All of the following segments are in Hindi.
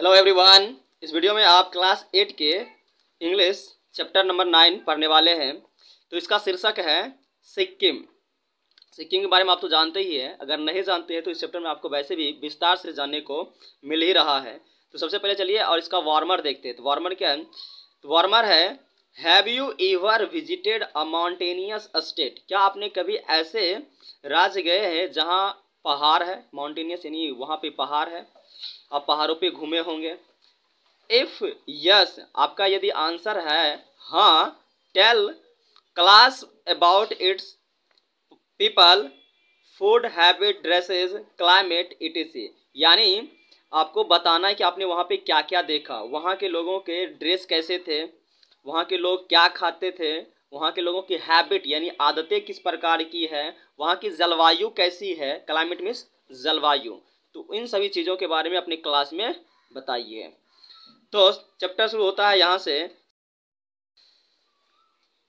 हेलो एवरीवन इस वीडियो में आप क्लास एट के इंग्लिश चैप्टर नंबर नाइन पढ़ने वाले हैं तो इसका शीर्षक है सिक्किम सिक्किम के बारे में आप तो जानते ही है अगर नहीं जानते हैं तो इस चैप्टर में आपको वैसे भी विस्तार से जानने को मिल ही रहा है तो सबसे पहले चलिए और इसका वार्मर देखते हैं तो वार्मर क्या है तो वार्मर है have you ever visited a mountainous state क्या आपने कभी ऐसे राज्य गए हैं जहाँ पहाड़ है माउंटेनियस यानी वहाँ पे पहाड़ है आप पहाड़ों पे घूमे होंगे इफ़ यस आपका यदि आंसर है हाँ tell class about its people food habit dresses climate it is यानी आपको बताना है कि आपने वहाँ पे क्या क्या देखा वहाँ के लोगों के ड्रेस कैसे थे वहाँ के लोग क्या खाते थे वहाँ के लोगों की हैबिट यानी आदतें किस प्रकार की है वहाँ की जलवायु कैसी है क्लाइमेट मीन्स जलवायु तो इन सभी चीज़ों के बारे में अपनी क्लास में बताइए तो चैप्टर शुरू होता है यहाँ से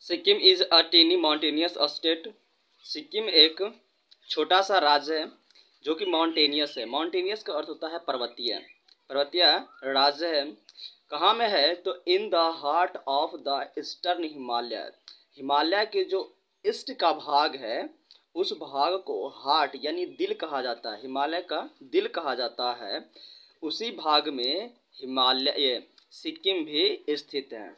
Sikkim is a tiny mountainous state Sikkim एक छोटा सा राज्य है जो कि माउंटेनियस है माउंटेनियस का अर्थ होता है पर्वतीय पर्वतीय राज्य है कहाँ में है तो in the heart of the eastern Himalaya Himalaya के जो ईस्ट का भाग है उस भाग को हार्ट यानी दिल कहा जाता है हिमालय का दिल कहा जाता है उसी भाग में हिमालय सिक्किम भी स्थित है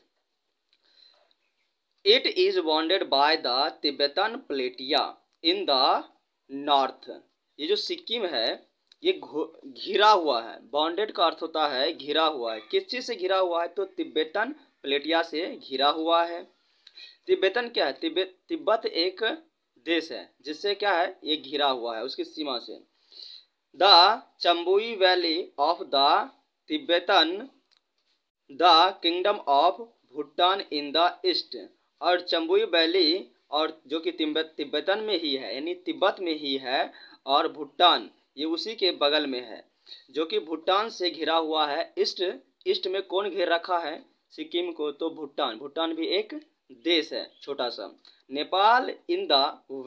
it is bounded by the Tibetan plateau in the north ये जो सिक्किम है ये घिरा हुआ है बाउंडेड का अर्थ होता है घिरा हुआ है किस चीज़ से घिरा हुआ है तो तिब्बतन प्लेटिया से घिरा हुआ है तिब्बतन क्या है तिब्बत तिब्बत एक देश है जिससे क्या है ये घिरा हुआ है उसकी सीमा से the Chumbi valley of the Tibetan the kingdom of Bhutan in the east और चंबुई वैली और जो कि तिब्बत तिब्बतन में ही है यानी तिब्बत में ही है और भूटान ये उसी के बगल में है जो कि भूटान से घिरा हुआ है ईस्ट ईस्ट में कौन घेर रखा है सिक्किम को तो भूटान भूटान भी एक देश है छोटा सा नेपाल इन द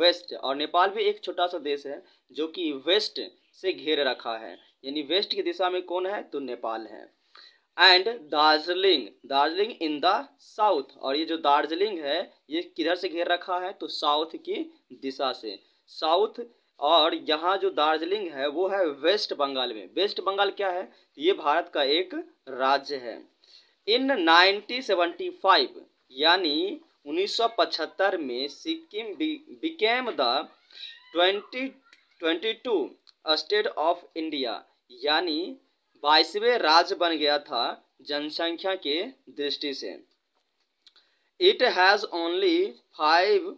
वेस्ट और नेपाल भी एक छोटा सा देश है जो कि वेस्ट से घेर रखा है यानी वेस्ट की दिशा में कौन है तो नेपाल है and Darjeeling Darjeeling in the south और ये जो दार्जिलिंग है ये किधर से घेर रखा है तो साउथ की दिशा से साउथ और यहाँ जो दार्जिलिंग है वो है वेस्ट बंगाल में वेस्ट बंगाल क्या है ये भारत का एक राज्य है इन 1975 यानी 1975 में Sikkim became the twenty state of India यानी बाईसवें राज्य बन गया था जनसंख्या के दृष्टि से it has only five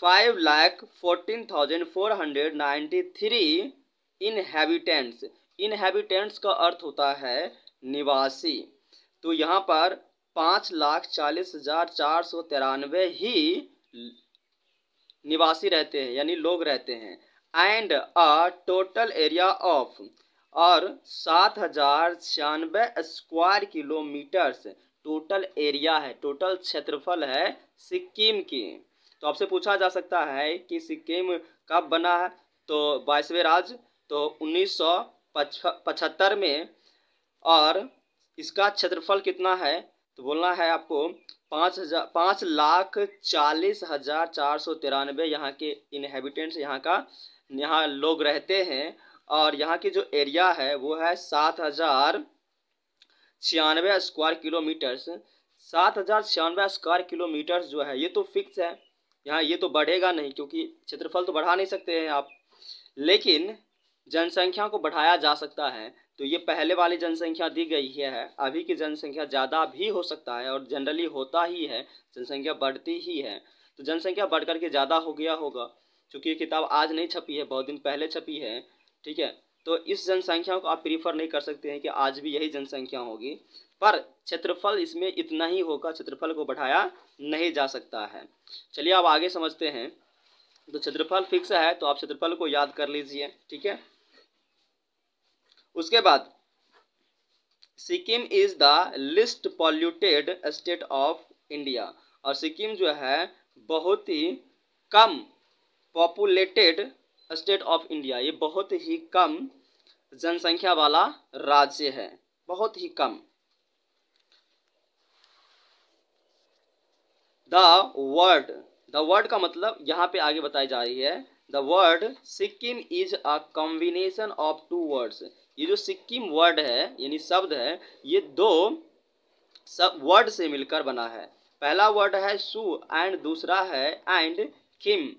five lakh fourteen thousand four hundred ninety three inhabitants inhabitants का अर्थ होता है निवासी तो यहाँ पर पाँच लाख चालीस हजार चार सौ तिरानवे ही निवासी रहते हैं यानी लोग रहते हैं and a total area of और सात हजार छियानवे स्क्वायर किलोमीटर्स टोटल एरिया है टोटल क्षेत्रफल है सिक्किम की तो आपसे पूछा जा सकता है कि सिक्किम कब बना है तो बाईसवें राज्य तो उन्नीस सौ पचहत्तर में और इसका क्षेत्रफल कितना है तो बोलना है आपको पाँच हजार पाँच लाख चालीस हजार चार सौ तिरानवे यहाँ के इनहेबिटेंट्स यहाँ का यहाँ लोग रहते हैं और यहाँ की जो एरिया है वो है सात हजार छियानवे स्क्वायर किलोमीटर्स सात हजार छियानवे स्क्वायर किलोमीटर्स जो है ये तो फिक्स है यहाँ ये तो बढ़ेगा नहीं क्योंकि क्षेत्रफल तो बढ़ा नहीं सकते हैं आप लेकिन जनसंख्या को बढ़ाया जा सकता है तो ये पहले वाली जनसंख्या दी गई है अभी की जनसंख्या ज़्यादा भी हो सकता है और जनरली होता ही है जनसंख्या बढ़ती ही है तो जनसंख्या बढ़ करके ज़्यादा हो गया होगा क्योंकि ये किताब आज नहीं छपी है बहुत दिन पहले छपी है ठीक है तो इस जनसंख्या को आप प्रीफर नहीं कर सकते हैं कि आज भी यही जनसंख्या होगी पर क्षेत्रफल इसमें इतना ही होगा क्षेत्रफल को बढ़ाया नहीं जा सकता है चलिए आप आगे समझते हैं तो क्षेत्रफल फिक्स है तो आप क्षेत्रफल को याद कर लीजिए ठीक है उसके बाद Sikkim is the least polluted state of India और सिक्किम जो है बहुत ही कम पॉपुलेटेड स्टेट ऑफ इंडिया ये बहुत ही कम जनसंख्या वाला राज्य है बहुत ही कम द वर्ड द वर्ड का मतलब यहाँ पे आगे बताई जा रही है the word Sikkim is a combination of two words ये जो सिक्किम वर्ड है यानी शब्द है ये दो सब वर्ड से मिलकर बना है पहला वर्ड है सु एंड दूसरा है एंड किम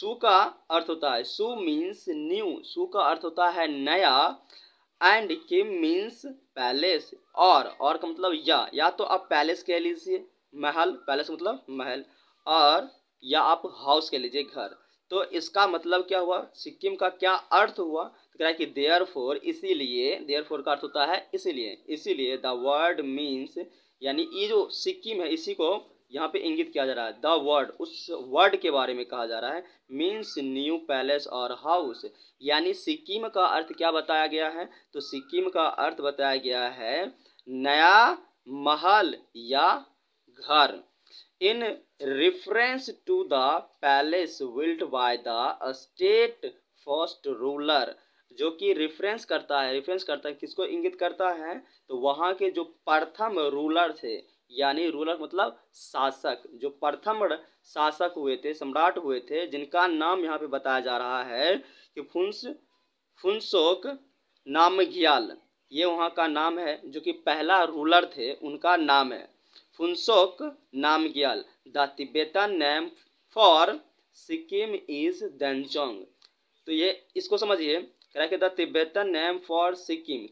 सु का अर्थ होता है सु मीन्स न्यू सु का अर्थ होता है नया एंड किम मीन्स पैलेस और और का मतलब या या तो आप पैलेस कह लीजिए महल पैलेस मतलब महल और या आप हाउस कह लीजिए घर तो इसका मतलब क्या हुआ सिक्किम का क्या अर्थ हुआ तो कह रहा है कि देयर फोर इसीलिए देयर फोर का अर्थ होता है इसीलिए इसीलिए द वर्ड मीन्स यानी ये जो सिक्किम है इसी को यहाँ पे इंगित किया जा रहा है द वर्ड उस वर्ड के बारे में कहा जा रहा है मीन्स न्यू पैलेस और हाउस यानी सिक्किम का अर्थ क्या बताया गया है तो सिक्किम का अर्थ बताया गया है नया महल या घर in reference to the palace built by the state first ruler जो कि रेफरेंस करता है रेफरेंस करता है किसको इंगित करता है तो वहाँ के जो प्रथम रूलर थे यानी रूलर मतलब शासक जो प्रथम शासक हुए थे सम्राट हुए थे जिनका नाम यहाँ पे बताया जा रहा है कि फुंस फुंसोक नामग्याल ये वहाँ का नाम है जो कि पहला रूलर थे उनका नाम है Phuntsog Namgyal the Tibetan name for Sikkim is Denzong तो ये इसको समझिए कह रहा है the Tibetan name for Sikkim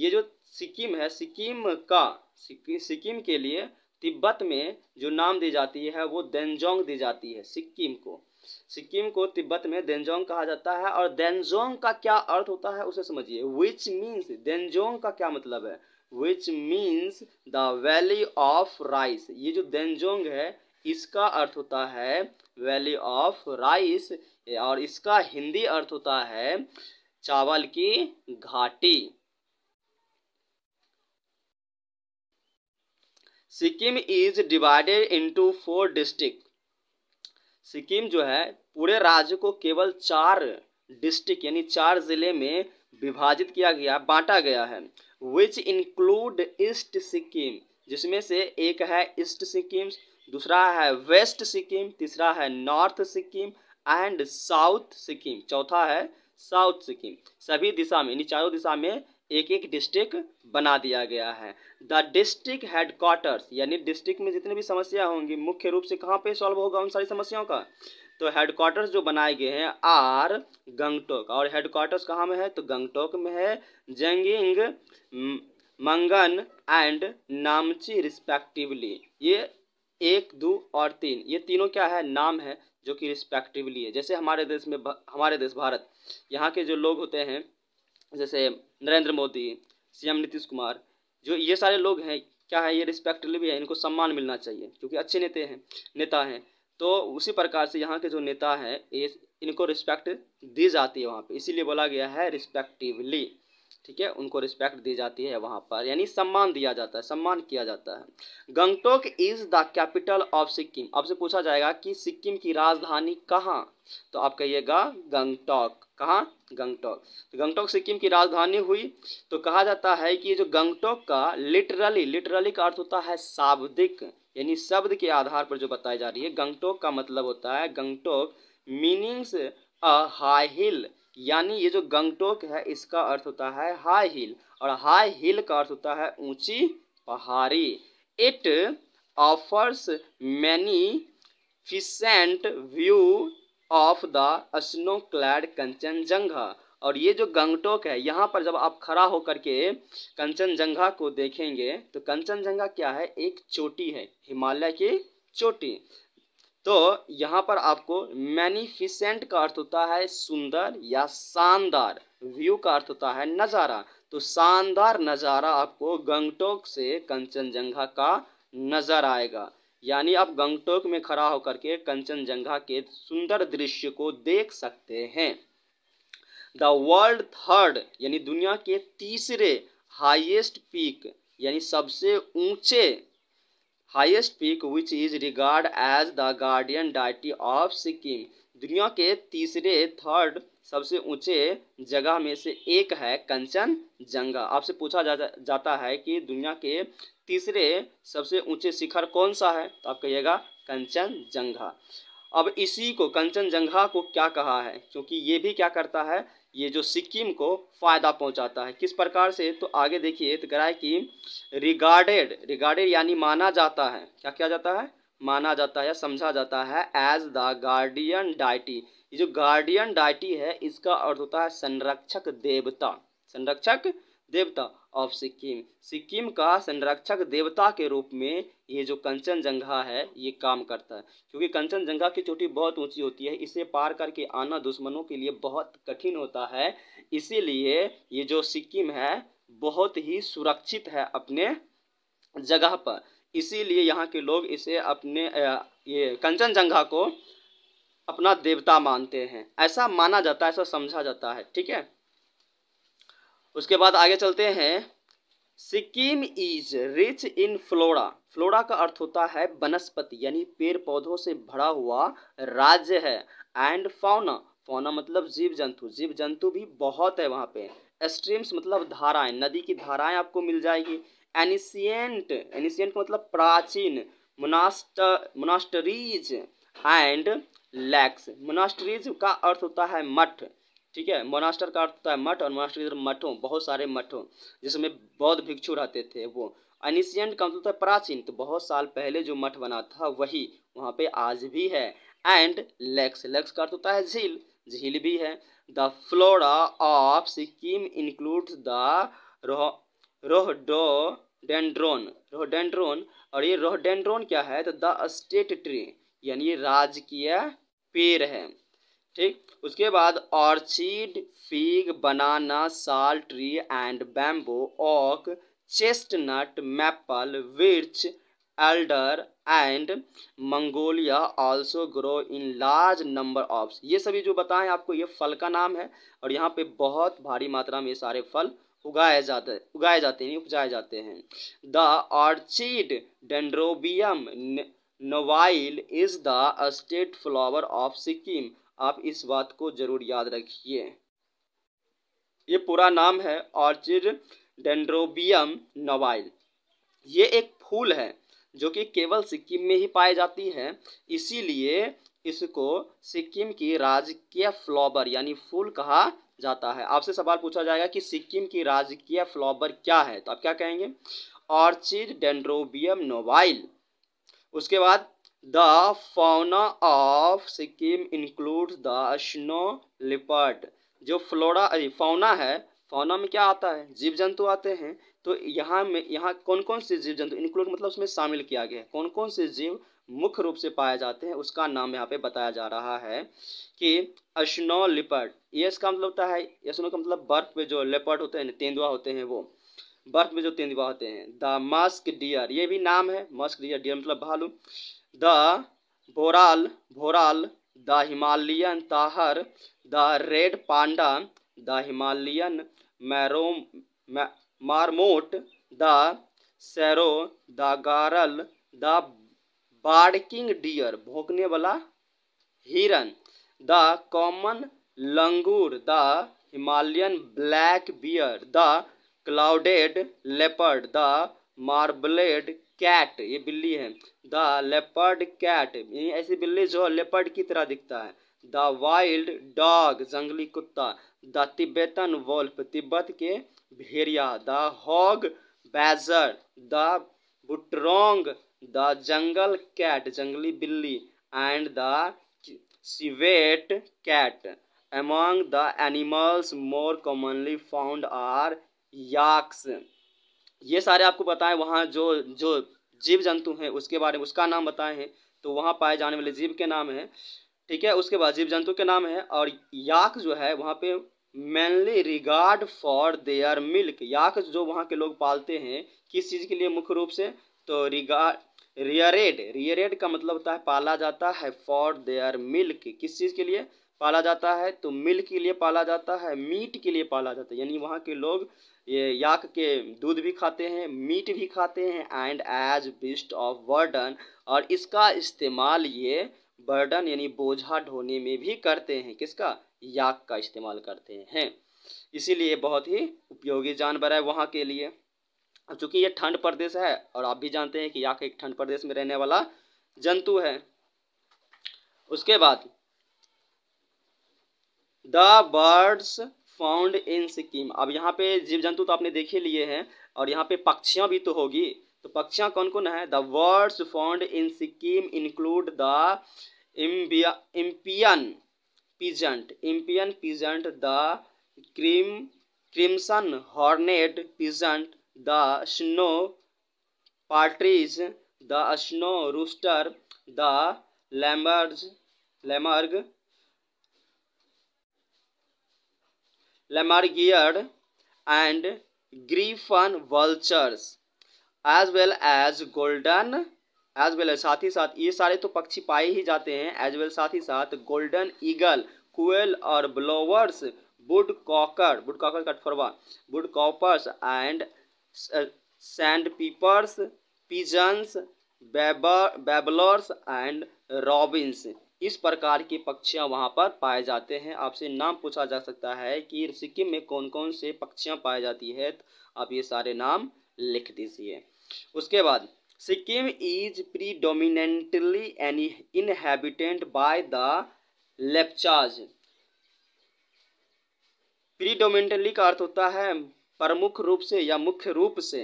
ये जो सिक्किम है सिक्किम का सिक्किम के लिए तिब्बत में जो नाम दी जाती है वो देंजोंग दी जाती है सिक्किम को सिक्किम को तिब्बत में देंजोंग कहा जाता है और देंजोंग का क्या अर्थ होता है उसे समझिए विच मीन्स देंजोंग का क्या मतलब है which means the valley of rice ये जो देंजोंग है इसका अर्थ होता है वैली ऑफ राइस और इसका हिंदी अर्थ होता है चावल की घाटी Sikkim is divided into four district Sikkim जो है पूरे राज्य को केवल चार डिस्ट्रिक्ट यानी चार जिले में विभाजित किया गया बांटा गया है विच इंक्लूड ईस्ट सिक्किम जिसमें से एक है ईस्ट सिक्किम दूसरा है वेस्ट सिक्किम तीसरा है north Sikkim and south Sikkim चौथा है साउथ सिक्किम सभी दिशा में यानी चारों दिशा में एक एक डिस्ट्रिक्ट बना दिया गया है द डिस्ट्रिक्ट हेडक्वार्टर्स यानी डिस्ट्रिक्ट में जितने भी समस्या होंगी मुख्य रूप से कहाँ पे सॉल्व होगा उन सारी समस्याओं का तो हेडक्वार्टर्स जो बनाए गए हैं आर गंगटोक और हेडक्वार्टर्स कहाँ में है तो गंगटोक में है जेंगिंग मंगन एंड नामची रिस्पेक्टिवली ये एक दो और तीन ये तीनों क्या है नाम है जो कि रिस्पेक्टिवली है जैसे हमारे देश में हमारे देश भारत यहाँ के जो लोग होते हैं जैसे नरेंद्र मोदी सीएम नीतीश कुमार जो ये सारे लोग हैं क्या है ये रिस्पेक्टिवली भी है इनको सम्मान मिलना चाहिए क्योंकि अच्छे नेता हैं नेता हैं तो उसी प्रकार से यहाँ के जो नेता हैं ये इनको रिस्पेक्ट दी जाती है वहाँ पे इसीलिए बोला गया है रिस्पेक्टिवली ठीक है उनको रिस्पेक्ट दी जाती है वहाँ पर यानी सम्मान दिया जाता है सम्मान किया जाता है Gangtok is the capital of Sikkim आपसे पूछा जाएगा कि सिक्किम की राजधानी कहाँ तो आप कहिएगा गंगटोक कहाँ गंगटोक तो गंगटोक सिक्किम की राजधानी हुई तो कहा जाता है कि जो गंगटोक का लिटरली लिटरली का अर्थ होता है शाब्दिक यानी शब्द के आधार पर जो बताई जा रही है गंगटोक का मतलब होता है Gangtok meanings a high hill यानी ये जो गंगटोक है इसका अर्थ होता है हाई हिल और हाई हिल का अर्थ होता है ऊंची पहाड़ी it offers many magnificent view of the snow clad Kanchenjunga और ये जो गंगटोक है यहाँ पर जब आप खड़ा होकर के कंचनजंगा को देखेंगे तो कंचनजंगा क्या है एक चोटी है हिमालय की चोटी तो यहाँ पर आपको मैनिफिसेंट का अर्थ होता है सुंदर या शानदार व्यू का अर्थ होता है नज़ारा तो शानदार नज़ारा आपको गंगटोक से कंचनजंगा का नज़र आएगा यानी आप गंगटोक में खड़ा होकर के कंचनजंगा के सुंदर दृश्य को देख सकते हैं द वर्ल्ड थर्ड यानी दुनिया के तीसरे हाईएस्ट पीक यानी सबसे ऊंचे highest peak which is regard as the guardian deity of Sikkim दुनिया के तीसरे थर्ड सबसे ऊंचे जगह में से एक है कंचन जंगा आपसे पूछा जा, जाता है कि दुनिया के तीसरे सबसे ऊंचे शिखर कौन सा है तो आप कहिएगा कंचन जंगा अब इसी को कंचन जंगा को क्या कहा है क्योंकि ये भी क्या करता है ये जो सिक्किम को फ़ायदा पहुंचाता है किस प्रकार से तो आगे देखिए तो कह कि रिगार्डेड रिगार्डेड यानी माना जाता है क्या क्या जाता है माना जाता है या समझा जाता है एज द गार्डियन डाइटी ये जो गार्डियन डाइटी है इसका अर्थ होता है संरक्षक देवता संरक्षक देवता ऑफ सिक्किम सिक्किम का संरक्षक देवता के रूप में ये जो जंगा है ये काम करता है क्योंकि जंगा की चोटी बहुत ऊंची होती है इसे पार करके आना दुश्मनों के लिए बहुत कठिन होता है इसीलिए ये जो सिक्किम है बहुत ही सुरक्षित है अपने जगह पर इसीलिए यहाँ के लोग इसे अपने ये जंगा को अपना देवता मानते हैं ऐसा माना जाता है ऐसा समझा जाता है ठीक है उसके बाद आगे चलते हैं Sikkim is rich in flora flora का अर्थ होता है वनस्पति यानी पेड़ पौधों से भरा हुआ राज्य है एंड फौना फौना मतलब जीव जंतु जीव जंतु भी बहुत है वहाँ पे स्ट्रीम्स मतलब धाराएं नदी की धाराएं आपको मिल जाएगी एनिशियंट एनिशियंट मतलब प्राचीन मुनास्ट मुनास्टरीज एंड लैक्स मोनास्टरीज का अर्थ होता है मठ ठीक है मोनास्टर का अर्थ होता है मठ और मोनास्टर मठों बहुत सारे मठों जिसमें बौद्ध भिक्षु रहते थे वो अनिशियंट का मतलब प्राचीन तो बहुत साल पहले जो मठ बना था वही वहाँ पे आज भी है एंड लेक्स लेक्स का अर्थ होता है झील झील भी है the flora of Sikkim include the रोह रोहडो डेंड्रोन रोहडेंड्रोन और ये रोहडेंड्रोन क्या है तो द स्टेट ट्री यानी ये राजकीय पेड़ है ठीक उसके बाद orchid fig banana sal tree and bamboo oak chestnut maple birch alder and magnolia also grow in large number of ये सभी जो बताएं आपको ये फल का नाम है और यहाँ पे बहुत भारी मात्रा में ये सारे फल उगाए जाते उगाए जाते हैं उपजाए जाते हैं the orchid dendrobium nobile is the state flower of Sikkim आप इस बात को ज़रूर याद रखिए ये पूरा नाम है ऑर्चिड डेंड्रोबियम नोबाइल ये एक फूल है जो कि केवल सिक्किम में ही पाई जाती है इसीलिए इसको सिक्किम की राजकीय फ्लॉबर यानी फूल कहा जाता है आपसे सवाल पूछा जाएगा कि सिक्किम की राजकीय फ्लॉबर क्या है तो आप क्या कहेंगे ऑर्चिड डेंड्रोबियम नोबाइल उसके बाद The fauna of Sikkim includes the snow leopard. जो फ्लोरा अरे फाउना है फाउना में क्या आता है जीव जंतु आते हैं तो यहाँ में यहाँ कौन कौन से जीव जंतु इंक्लूड मतलब उसमें शामिल किया गया है कौन कौन से जीव मुख्य रूप से पाए जाते हैं उसका नाम यहाँ पे बताया जा रहा है कि अश्नो लिपर्ड ये इसका मतलब होता है यशनो का मतलब बर्फ पे जो लेपर्ड होते हैं तेंदुआ होते हैं वो बर्फ में जो तेंदुआ होते हैं द मास्क डियर ये भी नाम है मस्क डियर डियर मतलब भालू the bharal bharal the Himalayan tahr the red panda the Himalayan marmot marmot the serow the goral the barking deer भोंकने वाला हिरन the common langur the Himalayan black bear the clouded leopard the marbled cat ये बिल्ली है द लेपर्ड कैट ये ऐसी बिल्ली जो लेपर्ड की तरह दिखता है द वाइल्ड डॉग जंगली कुत्ता द तिब्बतन वोल्फ तिब्बत के भेड़िया the hog badger the binturong the jungle cat जंगली बिल्ली and the civet cat among the animals more commonly found are yaks ये सारे आपको बताएं वहाँ जो जो जीव जंतु हैं उसके बारे में उसका नाम बताए हैं तो वहाँ पाए जाने वाले जीव के नाम हैं ठीक है उसके बाद जीव जंतु के नाम है और याक जो है वहाँ पे mainly regard for their milk yak जो वहाँ के लोग पालते हैं किस चीज़ के लिए मुख्य रूप से तो रिगार्ड रियरेड रियरेड का मतलब होता है पाला जाता है फॉर देयर मिल्क किस चीज़ के लिए पाला जाता है तो मिल्क के लिए पाला जाता है मीट के लिए पाला जाता है यानी वहाँ के लोग ये याक के दूध भी खाते हैं मीट भी खाते हैं and as beast of burden और इसका इस्तेमाल ये बर्डन यानी बोझा ढोने में भी करते हैं किसका याक का इस्तेमाल करते हैं इसीलिए बहुत ही उपयोगी जानवर है वहाँ के लिए अब चूँकि ये ठंड प्रदेश है और आप भी जानते हैं कि याक एक ठंड प्रदेश में रहने वाला जंतु है उसके बाद the birds found in Sikkim अब यहाँ पे जीव जंतु तो आपने देखे लिए हैं और यहाँ पे पक्षियाँ भी तो होगी तो पक्षियाँ कौन कौन है the birds found in Sikkim include the Impeyan pheasant Impeyan pheasant the cream crimson horned pheasant the snow partridge the snow rooster the लैमर्ज लेमर्ग lammergeier and griffon vultures as well as golden as well साथ ही साथ ये सारे तो पक्षी पाए ही जाते हैं एज वेल साथ ही साथ गोल्डन ईगल कुएल और plovers woodcocks woodcocks कटफरवा woodpeckers and sandpipers pigeons babblers and robins इस प्रकार की पक्षियाँ वहाँ पर पाए जाते हैं आपसे नाम पूछा जा सकता है कि सिक्किम में कौन कौन से पक्षियाँ पाई जाती है तो आप ये सारे नाम लिख दीजिए उसके बाद Sikkim is predominantly any inhabitant by the Lepchas predominantly का अर्थ होता है प्रमुख रूप से या मुख्य रूप से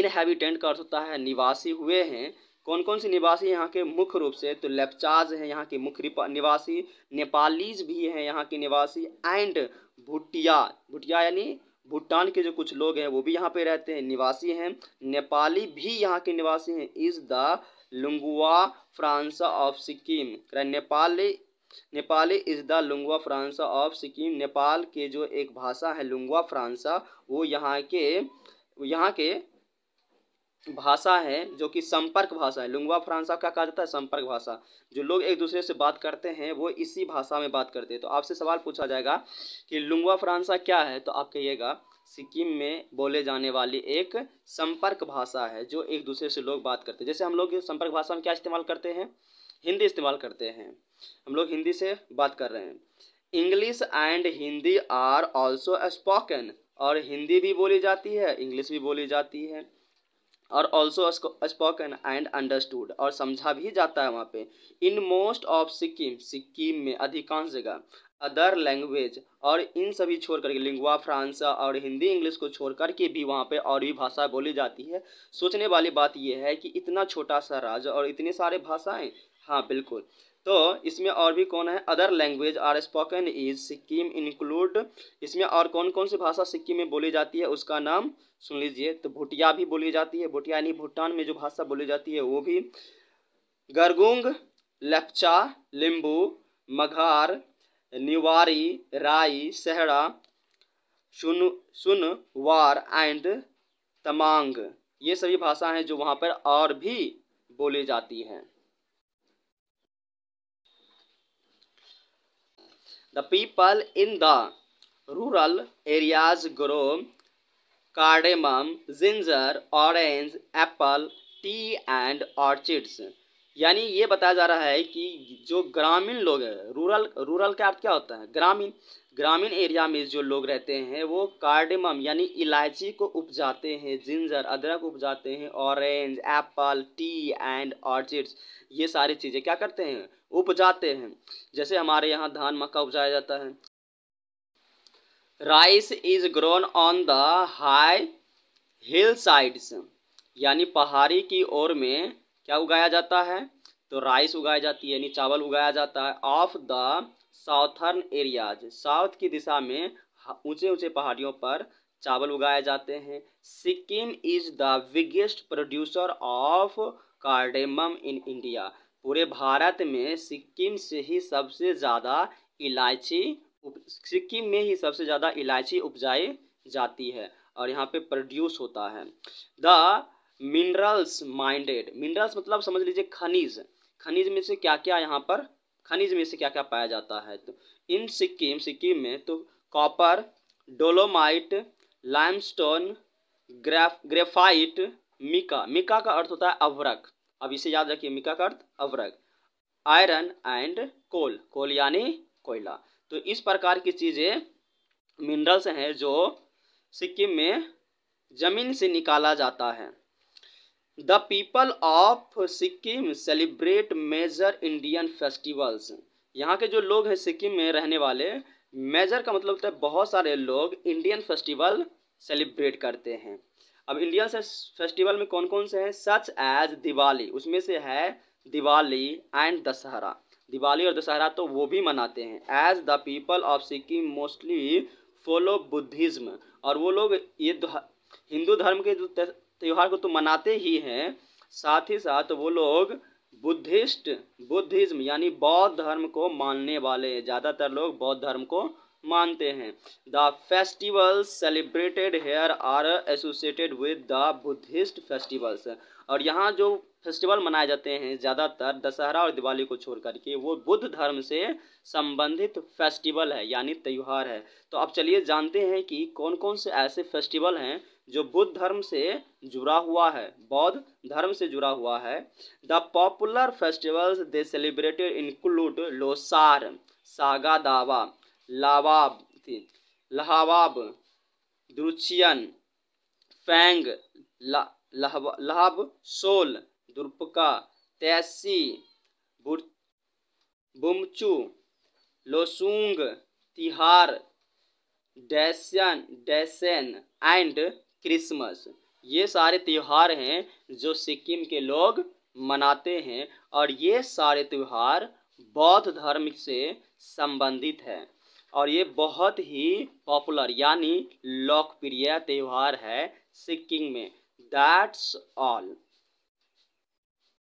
इनहेबिटेंट का अर्थ होता है निवासी हुए हैं कौन कौन से निवासी यहाँ के मुख्य रूप से तो लेपचाज हैं यहाँ के मुख्य निवासी नेपालीज भी हैं यहाँ के निवासी एंड भुटिया भुटिया यानी भूटान के जो कुछ लोग हैं वो भी यहाँ पे रहते हैं निवासी हैं नेपाली भी यहाँ के निवासी हैं is the lingua franca of Sikkim Nepali Nepali is the lingua franca of Sikkim Nepal के जो एक भाषा है लुंगुआ फ्रांसा वो यहाँ के यहाँ के भाषा है जो कि संपर्क भाषा है लुंगवा फ्रांसा का कहा जाता है संपर्क भाषा जो लोग एक दूसरे से बात करते हैं वो इसी भाषा में बात करते हैं तो आपसे सवाल पूछा जाएगा कि लुंगवा फ्रांसा क्या है तो आप कहिएगा सिक्किम में बोले जाने वाली एक संपर्क भाषा है जो एक दूसरे से लोग बात करते हैं जैसे हम लोग संपर्क भाषा में क्या इस्तेमाल करते हैं हिंदी इस्तेमाल करते हैं हम लोग हिंदी से बात कर रहे हैं English and Hindi are also spoken और हिंदी भी बोली जाती है इंग्लिश भी बोली जाती है और ऑल्सो स्पोकन एंड अंडरस्टूड और समझा भी जाता है वहाँ पे in most of Sikkim Sikkim में अधिकांश जगह अदर लैंग्वेज और इन सभी छोड़ करके लिंगुआ फ्रांस और हिंदी इंग्लिश को छोड़ करके के भी वहाँ पे और भी भाषा बोली जाती है सोचने वाली बात यह है कि इतना छोटा सा राज्य और इतने सारे भाषाएँ हाँ बिल्कुल तो इसमें और भी कौन है other language are spoken is Sikkim include इसमें और कौन कौन सी भाषा सिक्किम में बोली जाती है उसका नाम सुन लीजिए तो भुटिया भी बोली जाती है भुटिया यानी भूटान में जो भाषा बोली जाती है वो भी गरगुंग लेपचा लिंबू मघार निवारी राई सहरा सुन सुनवार एंड तमांग ये सभी भाषा हैं जो वहाँ पर और भी बोली जाती हैं the people in the rural areas grow cardamom ginger orange apple tea and orchids यानी ये बताया जा रहा है कि जो ग्रामीण लोग हैं रूरल रूरल का अर्थ क्या होता है ग्रामीण ग्रामीण एरिया में जो लोग रहते हैं वो कार्डेमम यानी इलायची को उपजाते हैं जिंजर अदरक उपजाते हैं orange apple tea and orchids ये सारी चीज़ें क्या करते हैं उपजाते हैं जैसे हमारे यहाँ धान मक्का उपजाया जाता है rice is grown on the high hill sides यानी पहाड़ी की ओर में क्या उगाया जाता है तो राइस उगाई जाती है यानी चावल उगाया जाता है of the southern areas south की दिशा में ऊंचे ऊंचे पहाड़ियों पर चावल उगाए जाते हैं Sikkim is the biggest producer of cardamom in India पूरे भारत में सिक्किम से ही सबसे ज़्यादा इलायची सिक्किम में ही सबसे ज़्यादा इलायची उपजाई जाती है और यहाँ पे प्रोड्यूस होता है द मिनरल्स माइंडेड मिनरल्स मतलब समझ लीजिए खनिज खनिज में से क्या क्या यहाँ पर खनिज में से क्या क्या पाया जाता है तो इन सिक्किम सिक्किम में तो copper dolomite limestone graph graphite mica mica का अर्थ होता है अवरक अब इसे याद रखिए मिका का अर्थ अवरग आयरन एंड कोल कोल यानी कोयला तो इस प्रकार की चीज़ें मिनरल्स हैं जो सिक्किम में जमीन से निकाला जाता है the people of Sikkim celebrate major Indian festivals यहाँ के जो लोग हैं सिक्किम में रहने वाले मेजर का मतलब होता है बहुत सारे लोग इंडियन फेस्टिवल सेलिब्रेट करते हैं अब इंडिया से फेस्टिवल में कौन कौन से हैं सच एज दिवाली उसमें से है दिवाली एंड दशहरा दिवाली और दशहरा तो वो भी मनाते हैं as the people of Sikkim mostly follow Buddhism और वो लोग ये हिंदू धर्म के जो त्यौहार को तो मनाते ही हैं साथ ही साथ वो लोग बुद्धिस्ट बुद्धिज्म यानी बौद्ध धर्म को मानने वाले ज़्यादातर लोग बौद्ध धर्म को मानते हैं the festival celebrated here are associated with the Buddhist festivals और यहाँ जो फेस्टिवल मनाए जाते हैं ज़्यादातर दशहरा और दिवाली को छोड़ करके वो बुद्ध धर्म से संबंधित फेस्टिवल है यानी त्यौहार है तो अब चलिए जानते हैं कि कौन कौन से ऐसे फेस्टिवल हैं जो बुद्ध धर्म से जुड़ा हुआ है बौद्ध धर्म से जुड़ा हुआ है the popular festivals they celebrated include Losar Saga Dawa Lhabab Lhabab Duechen Pang Lhabsol Drukpa Teshi Bumchu Losoong Tihar Dasain Dasain and Christmas ये सारे त्यौहार हैं जो सिक्किम के लोग मनाते हैं और ये सारे त्यौहार बौद्ध धर्म से संबंधित हैं और ये बहुत ही पॉपुलर यानी लोकप्रिय त्यौहार है सिक्किम में दैट्स ऑल